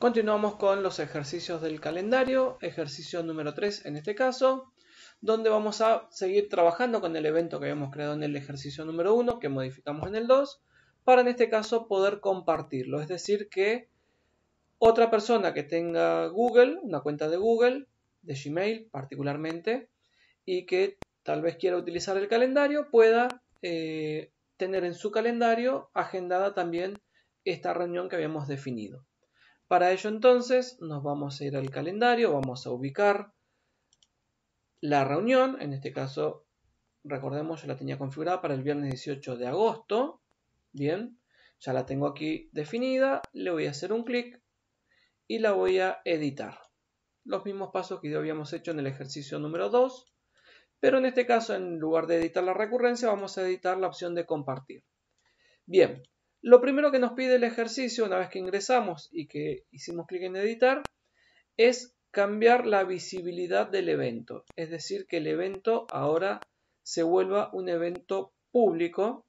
Continuamos con los ejercicios del calendario, ejercicio número 3 en este caso, donde vamos a seguir trabajando con el evento que habíamos creado en el ejercicio número 1, que modificamos en el 2, para en este caso poder compartirlo. Es decir, que otra persona que tenga Google, una cuenta de Google, de Gmail particularmente, y que tal vez quiera utilizar el calendario, pueda eh, tener en su calendario agendada también esta reunión que habíamos definido. Para ello entonces nos vamos a ir al calendario, vamos a ubicar la reunión, en este caso recordemos yo la tenía configurada para el viernes 18 de agosto, bien, ya la tengo aquí definida, le voy a hacer un clic y la voy a editar. Los mismos pasos que ya habíamos hecho en el ejercicio número 2, pero en este caso en lugar de editar la recurrencia vamos a editar la opción de compartir. Bien, lo primero que nos pide el ejercicio una vez que ingresamos y que hicimos clic en editar es cambiar la visibilidad del evento. Es decir, que el evento ahora se vuelva un evento público,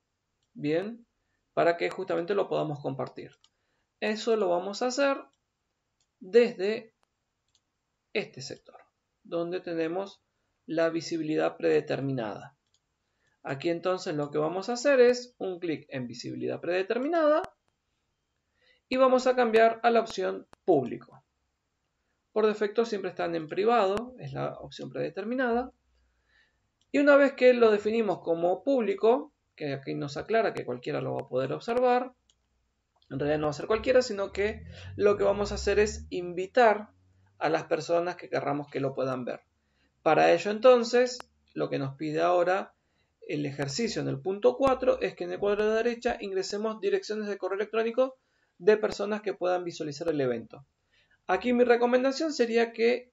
bien, para que justamente lo podamos compartir. Eso lo vamos a hacer desde este sector, donde tenemos la visibilidad predeterminada. Aquí entonces lo que vamos a hacer es un clic en visibilidad predeterminada y vamos a cambiar a la opción público. Por defecto siempre están en privado, es la opción predeterminada. Y una vez que lo definimos como público, que aquí nos aclara que cualquiera lo va a poder observar, en realidad no va a ser cualquiera, sino que lo que vamos a hacer es invitar a las personas que querramos que lo puedan ver. Para ello entonces, lo que nos pide ahora el ejercicio en el punto 4 es que en el cuadro de la derecha ingresemos direcciones de correo electrónico de personas que puedan visualizar el evento. Aquí mi recomendación sería que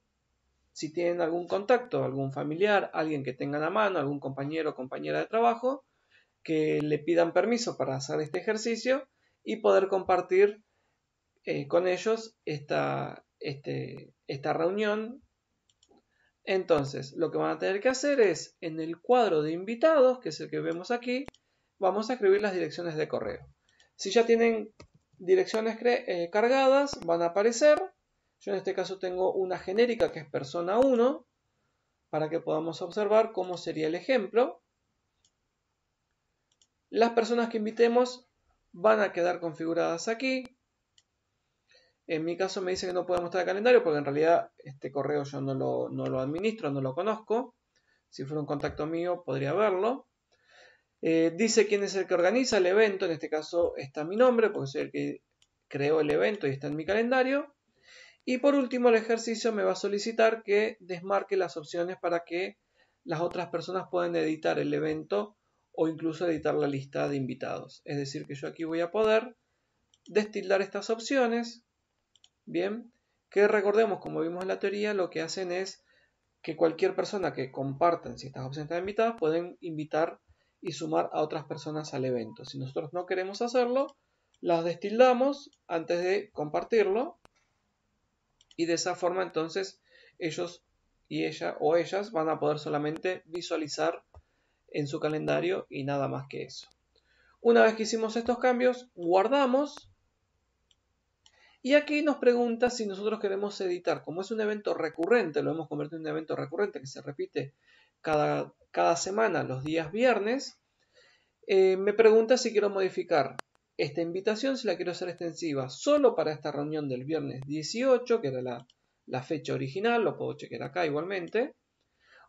si tienen algún contacto, algún familiar, alguien que tengan a mano, algún compañero o compañera de trabajo, que le pidan permiso para hacer este ejercicio y poder compartir eh, con ellos esta este, reunión entonces, lo que van a tener que hacer es, en el cuadro de invitados, que es el que vemos aquí, vamos a escribir las direcciones de correo. Si ya tienen direcciones eh, cargadas, van a aparecer. Yo en este caso tengo una genérica que es persona 1, para que podamos observar cómo sería el ejemplo. Las personas que invitemos van a quedar configuradas aquí. En mi caso me dice que no puedo mostrar el calendario porque en realidad este correo yo no lo, administro, no lo conozco. Si fuera un contacto mío podría verlo. Eh, dice quién es el que organiza el evento, en este caso está mi nombre porque soy el que creó el evento y está en mi calendario. Y por último el ejercicio me va a solicitar que desmarque las opciones para que las otras personas puedan editar el evento o incluso editar la lista de invitados. Es decir, que yo aquí voy a poder destildar estas opciones, Bien, que recordemos, como vimos en la teoría, lo que hacen es que cualquier persona que compartan, si estas opciones están invitadas, pueden invitar y sumar a otras personas al evento. Si nosotros no queremos hacerlo, las destildamos antes de compartirlo y de esa forma entonces ellos y ella o ellas van a poder solamente visualizar en su calendario y nada más que eso. Una vez que hicimos estos cambios, guardamos y aquí nos pregunta si nosotros queremos editar. Como es un evento recurrente, lo hemos convertido en un evento recurrente que se repite cada, semana, los días viernes. Eh, me pregunta si quiero modificar esta invitación, si la quiero hacer extensiva solo para esta reunión del viernes 18, que era la fecha original, lo puedo chequear acá igualmente.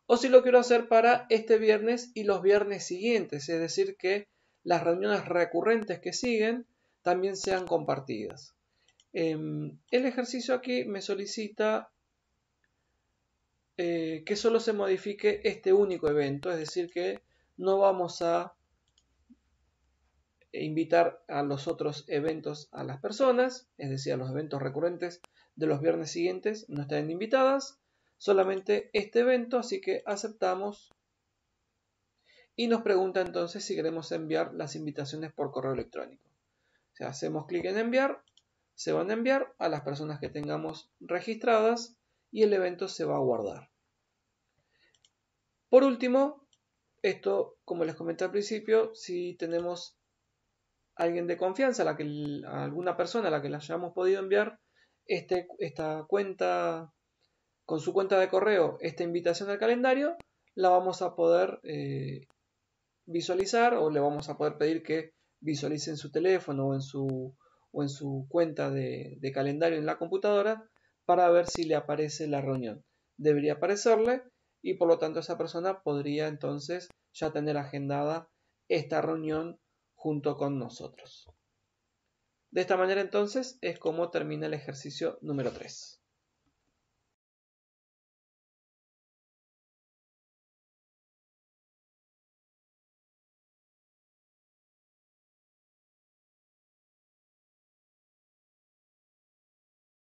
O si lo quiero hacer para este viernes y los viernes siguientes, es decir, que las reuniones recurrentes que siguen también sean compartidas. Em, el ejercicio aquí me solicita eh, que solo se modifique este único evento, es decir, que no vamos a invitar a los otros eventos a las personas, es decir, a los eventos recurrentes de los viernes siguientes no están invitadas, solamente este evento, así que aceptamos y nos pregunta entonces si queremos enviar las invitaciones por correo electrónico. O hacemos clic en enviar se van a enviar a las personas que tengamos registradas y el evento se va a guardar. Por último, esto, como les comenté al principio, si tenemos alguien de confianza, a la que, alguna persona a la que la hayamos podido enviar este, esta cuenta, con su cuenta de correo, esta invitación al calendario, la vamos a poder eh, visualizar o le vamos a poder pedir que visualice en su teléfono o en su o en su cuenta de, calendario en la computadora para ver si le aparece la reunión. Debería aparecerle y por lo tanto esa persona podría entonces ya tener agendada esta reunión junto con nosotros. De esta manera entonces es como termina el ejercicio número 3.